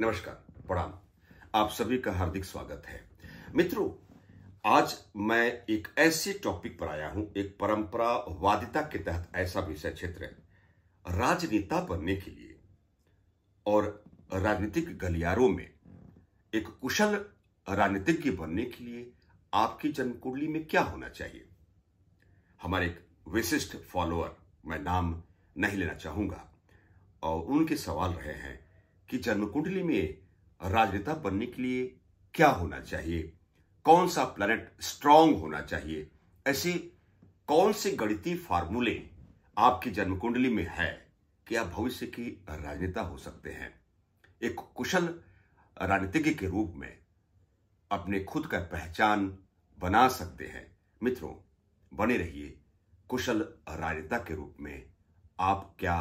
नमस्कार प्रणाम आप सभी का हार्दिक स्वागत है मित्रों आज मैं एक ऐसे टॉपिक पर आया हूं एक परंपरावादिता के तहत ऐसा विषय क्षेत्र है राजनेता बनने के लिए और राजनीतिक गलियारों में एक कुशल राजनीतिज्ञ बनने के लिए आपकी जन्मकुंडली में क्या होना चाहिए हमारे एक विशिष्ट फॉलोअर मैं नाम नहीं लेना चाहूंगा और उनके सवाल रहे हैं कि जन्म कुंडली में राजनेता बनने के लिए क्या होना चाहिए कौन सा प्लैनेट स्ट्रांग होना चाहिए ऐसे कौन से गणितीय फार्मूले आपकी जन्म कुंडली में है कि आप भविष्य की राजनेता हो सकते हैं एक कुशल राजनीतिज्ञ के रूप में अपने खुद का पहचान बना सकते हैं मित्रों बने रहिए कुशल राजनेता के रूप में आप क्या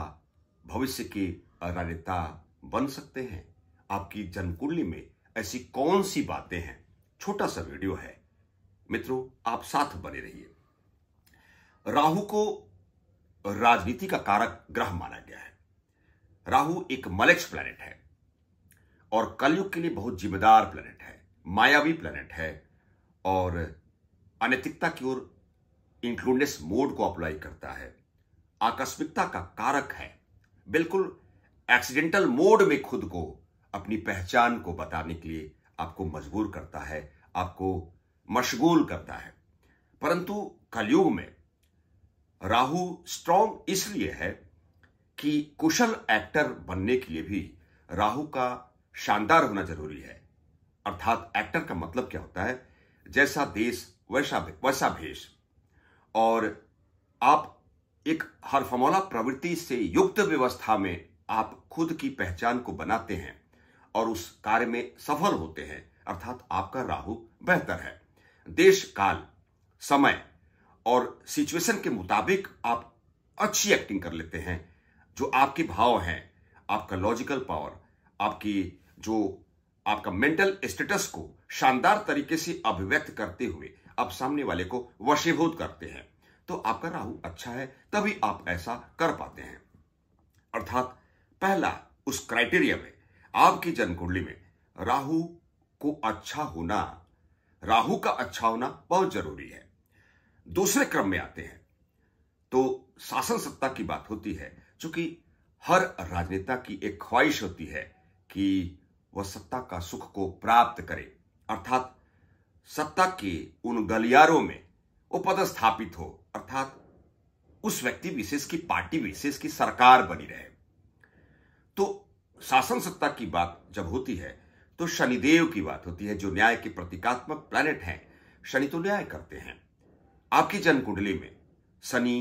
भविष्य की राजनेता बन सकते हैं आपकी जन्म कुंडली में ऐसी कौन सी बातें हैं छोटा सा वीडियो है मित्रों आप साथ बने रहिए राहु को राजनीति का कारक ग्रह माना गया है राहु एक मलेक्स प्लैनेट है और कलयुग के लिए बहुत जिम्मेदार प्लैनेट है मायावी प्लैनेट है और अनैतिकता की ओर इंक्लूडनेस मोड को अप्लाई करता है आकस्मिकता का कारक है बिल्कुल एक्सीडेंटल मोड में खुद को अपनी पहचान को बताने के लिए आपको मजबूर करता है आपको मशगूल करता है परंतु कलयुग में राहु स्ट्रांग इसलिए है कि कुशल एक्टर बनने के लिए भी राहु का शानदार होना जरूरी है अर्थात एक्टर का मतलब क्या होता है जैसा देश वैसा वैसा भेष और आप एक हर प्रवृत्ति से युक्त व्यवस्था में आप खुद की पहचान को बनाते हैं और उस कार्य में सफल होते हैं अर्थात आपका राहु बेहतर है देश काल समय और सिचुएशन के मुताबिक आप अच्छी एक्टिंग कर लेते हैं जो आपके भाव हैं आपका लॉजिकल पावर आपकी जो आपका मेंटल स्टेटस को शानदार तरीके से अभिव्यक्त करते हुए आप सामने वाले को वशीभूत करते हैं तो आपका राहु अच्छा है तभी आप ऐसा कर पाते हैं अर्थात पहला उस क्राइटेरिया में आपकी कुंडली में राहु को अच्छा होना राहु का अच्छा होना बहुत जरूरी है दूसरे क्रम में आते हैं तो शासन सत्ता की बात होती है चूंकि हर राजनेता की एक ख्वाहिश होती है कि वह सत्ता का सुख को प्राप्त करे अर्थात सत्ता के उन गलियारों में वो पदस्थापित हो अर्थात उस व्यक्ति विशेष की पार्टी विशेष की सरकार बनी रहे तो शासन सत्ता की बात जब होती है तो शनिदेव की बात होती है जो न्याय के प्रतीकात्मक प्लैनेट हैं शनि तो न्याय करते हैं आपकी जन्म कुंडली में शनि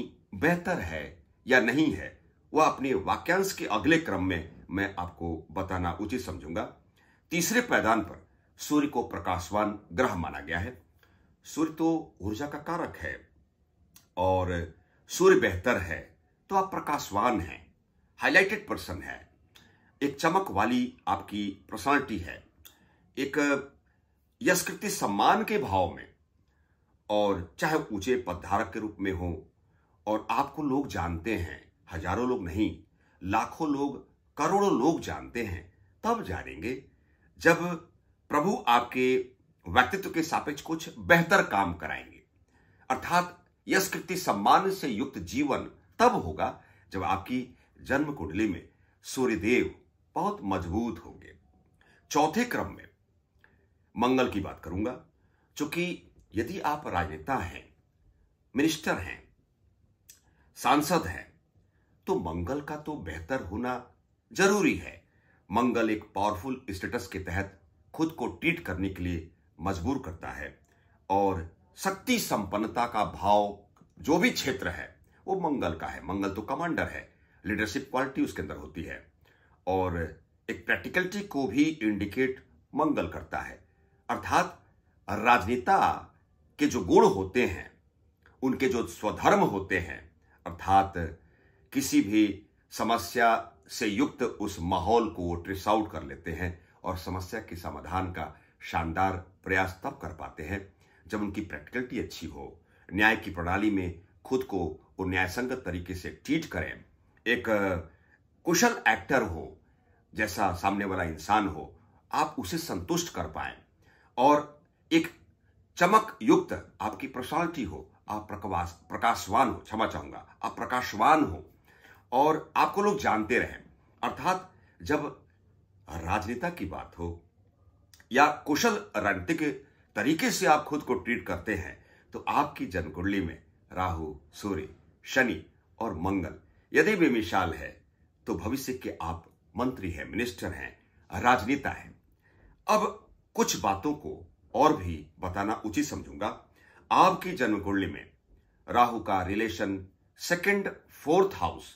बेहतर है या नहीं है वह अपने वाक्यांश के अगले क्रम में मैं आपको बताना उचित समझूंगा तीसरे पैदान पर सूर्य को प्रकाशवान ग्रह माना गया है सूर्य तो ऊर्जा का कारक है और सूर्य बेहतर है तो आप प्रकाशवान हैं हाईलाइटेड पर्सन है एक चमक वाली आपकी पर्सनालिटी है एक यशकृति सम्मान के भाव में और चाहे ऊंचे पदधारक के रूप में हो और आपको लोग जानते हैं हजारों लोग नहीं लाखों लोग करोड़ों लोग जानते हैं तब जानेंगे जब प्रभु आपके व्यक्तित्व के सापेक्ष कुछ बेहतर काम कराएंगे अर्थात यशकृति सम्मान से युक्त जीवन तब होगा जब आपकी जन्म कुंडली में सूर्यदेव बहुत मजबूत होंगे चौथे क्रम में मंगल की बात करूंगा क्योंकि यदि आप राजनेता हैं मिनिस्टर हैं सांसद हैं तो मंगल का तो बेहतर होना जरूरी है मंगल एक पावरफुल स्टेटस के तहत खुद को ट्रीट करने के लिए मजबूर करता है और शक्ति संपन्नता का भाव जो भी क्षेत्र है वो मंगल का है मंगल तो कमांडर है लीडरशिप क्वालिटी उसके अंदर होती है और एक प्रैक्टिकलिटी को भी इंडिकेट मंगल करता है अर्थात राजनेता के जो गुण होते हैं उनके जो स्वधर्म होते हैं अर्थात किसी भी समस्या से युक्त उस माहौल को वो ट्रेस आउट कर लेते हैं और समस्या के समाधान का शानदार प्रयास तब कर पाते हैं जब उनकी प्रैक्टिकलिटी अच्छी हो न्याय की प्रणाली में खुद को वो न्यायसंगत तरीके से ट्रीट करें एक कुशल एक्टर हो जैसा सामने वाला इंसान हो आप उसे संतुष्ट कर पाए और एक चमक युक्त आपकी पर्सनालिटी हो आप प्रकाश प्रकाशवान हो क्षमा चाहूंगा आप प्रकाशवान हो और आपको लोग जानते रहे अर्थात जब राजनेता की बात हो या कुशल रणनीतिक तरीके से आप खुद को ट्रीट करते हैं तो आपकी जनकुंडली में राहु सूर्य शनि और मंगल यदि भी मिशाल है तो भविष्य के आप मंत्री हैं मिनिस्टर हैं राजनेता हैं अब कुछ बातों को और भी बताना उचित समझूंगा आपकी जन्मकुंडली में राहु का रिलेशन सेकंड फोर्थ हाउस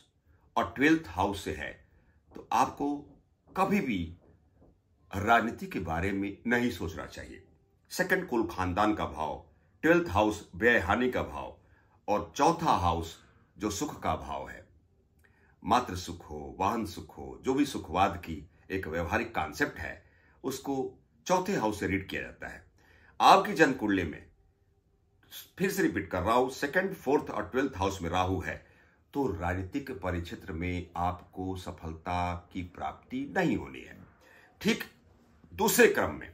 और ट्वेल्थ हाउस से है तो आपको कभी भी राजनीति के बारे में नहीं सोचना चाहिए सेकंड कुल खानदान का भाव ट्वेल्थ हाउस व्यय हानि का भाव और चौथा हाउस जो सुख का भाव है मात्र सुख हो वाहन सुख हो जो भी सुखवाद की एक व्यवहारिक कॉन्सेप्ट है उसको चौथे हाउस से रीड किया जाता है आपकी जन्म कुंडली में फिर से रिपीट कर रहा हूं सेकेंड फोर्थ और ट्वेल्थ हाउस में राहु है तो राजनीतिक परिक्षेत्र में आपको सफलता की प्राप्ति नहीं होनी है ठीक दूसरे क्रम में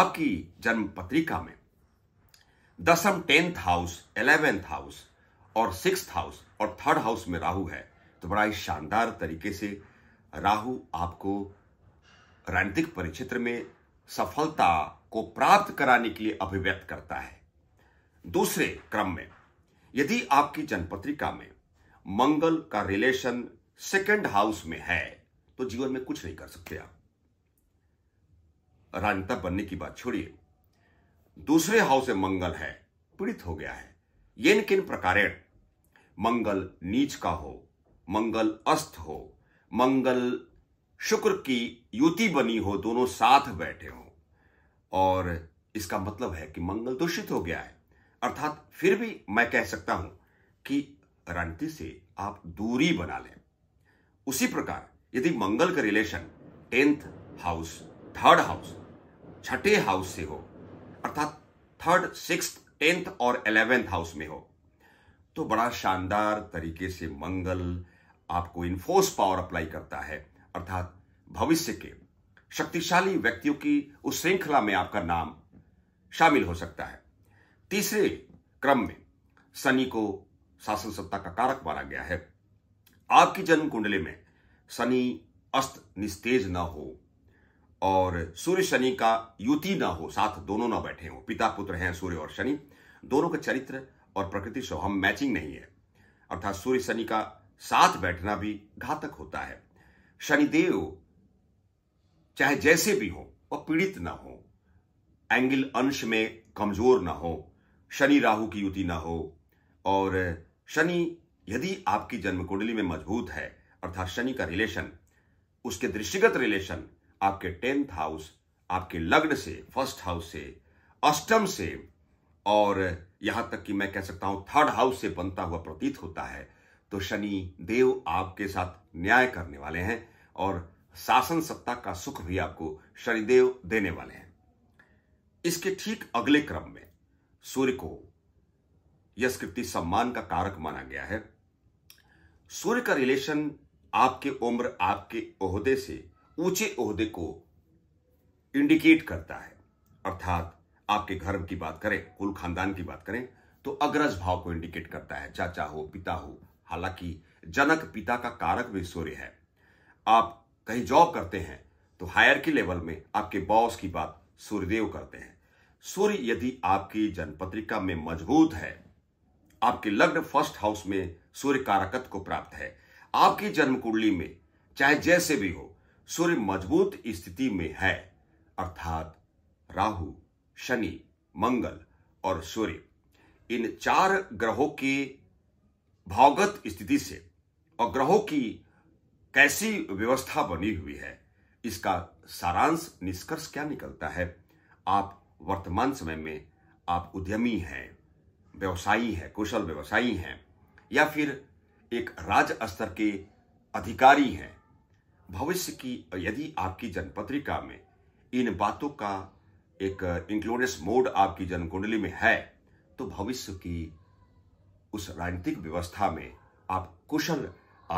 आपकी जन्म पत्रिका में दसम टेंथ हाउस इलेवेंथ हाउस और सिक्स हाउस और थर्ड हाउस में राहु है तो बड़ा ही शानदार तरीके से राहु आपको राजनीतिक परिक्षेत्र में सफलता को प्राप्त कराने के लिए अभिव्यक्त करता है दूसरे क्रम में यदि आपकी जनपत्रिका में मंगल का रिलेशन सेकंड हाउस में है तो जीवन में कुछ नहीं कर सकते आप राजनेता बनने की बात छोड़िए दूसरे हाउस में मंगल है पीड़ित हो गया है ये किन प्रकार मंगल नीच का हो मंगल अस्त हो मंगल शुक्र की युति बनी हो दोनों साथ बैठे हो और इसका मतलब है कि मंगल दूषित तो हो गया है अर्थात फिर भी मैं कह सकता हूं कि रणनीति से आप दूरी बना लें उसी प्रकार यदि मंगल का relation tenth house third house छठे हाउस से हो अर्थात थर्ड सिक्स टेंथ और इलेवेंथ हाउस में हो तो बड़ा शानदार तरीके से मंगल आपको इन्फोर्स पावर अप्लाई करता है अर्थात भविष्य के शक्तिशाली व्यक्तियों की उस श्रृंखला में आपका नाम शामिल हो सकता है तीसरे क्रम में शनि को शासन सत्ता का कारक माना गया है आपकी जन्म कुंडली में शनि अस्त निस्तेज न हो और सूर्य शनि का युति न हो साथ दोनों न बैठे हो पिता पुत्र हैं सूर्य और शनि दोनों के चरित्र और प्रकृति स्वभाव मैचिंग नहीं है अर्थात सूर्य शनि का साथ बैठना भी घातक होता है शनिदेव चाहे जैसे भी हो वह पीड़ित ना हो एंगल अंश में कमजोर ना हो शनि राहु की युति ना हो और शनि यदि आपकी जन्म कुंडली में मजबूत है अर्थात शनि का रिलेशन उसके दृष्टिगत रिलेशन आपके टेंथ हाउस आपके लग्न से फर्स्ट हाउस से अष्टम से और यहां तक कि मैं कह सकता हूं थर्ड हाउस से बनता हुआ प्रतीत होता है तो शनि देव आपके साथ न्याय करने वाले हैं और शासन सत्ता का सुख भी आपको शनिदेव देने वाले हैं इसके ठीक अगले क्रम में सूर्य को यश सम्मान का कारक माना गया है सूर्य का रिलेशन आपके उम्र आपके ओहदे से ऊंचे ओहदे को इंडिकेट करता है अर्थात आपके घर की बात करें कुल खानदान की बात करें तो अग्रज भाव को इंडिकेट करता है चाचा हो पिता हो हालांकि जनक पिता का कारक भी सूर्य है आप कहीं जॉब करते हैं तो हायर लेवल में आपके बॉस की बात सूर्यदेव करते हैं सूर्य यदि आपकी जनपत्रिका में मजबूत है आपके लग्न फर्स्ट हाउस में सूर्य कारकत्व को प्राप्त है आपकी जन्म कुंडली में चाहे जैसे भी हो सूर्य मजबूत स्थिति में है अर्थात राहु शनि मंगल और सूर्य इन चार ग्रहों के भावगत स्थिति से और ग्रहों की कैसी व्यवस्था बनी हुई है इसका सारांश निष्कर्ष क्या निकलता है आप वर्तमान समय में आप उद्यमी हैं व्यवसायी हैं कुशल व्यवसायी हैं या फिर एक राज स्तर के अधिकारी हैं भविष्य की यदि आपकी जनपत्रिका में इन बातों का एक इंक्लूडेस मोड आपकी जन्मकुंडली में है तो भविष्य की उस राजनीतिक व्यवस्था में आप कुशल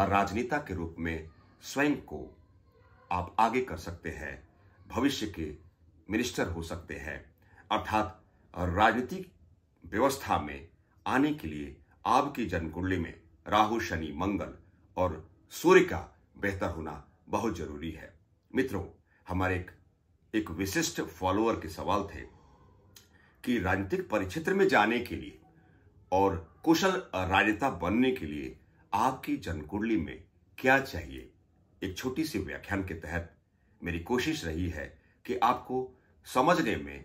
राजनेता के रूप में स्वयं को आप आगे कर सकते हैं भविष्य के मिनिस्टर हो सकते हैं अर्थात राजनीतिक व्यवस्था में आने के लिए आपकी जन्मकुंडली में राहु शनि मंगल और सूर्य का बेहतर होना बहुत जरूरी है मित्रों हमारे एक, एक विशिष्ट फॉलोअर के सवाल थे कि राजनीतिक परिक्षेत्र में जाने के लिए और कुशल राजनेता बनने के लिए आपकी जनकुंडली में क्या चाहिए एक छोटी सी व्याख्यान के तहत मेरी कोशिश रही है कि आपको समझने में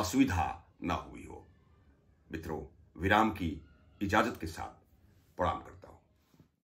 असुविधा न हुई हो मित्रों विराम की इजाजत के साथ प्रणाम कर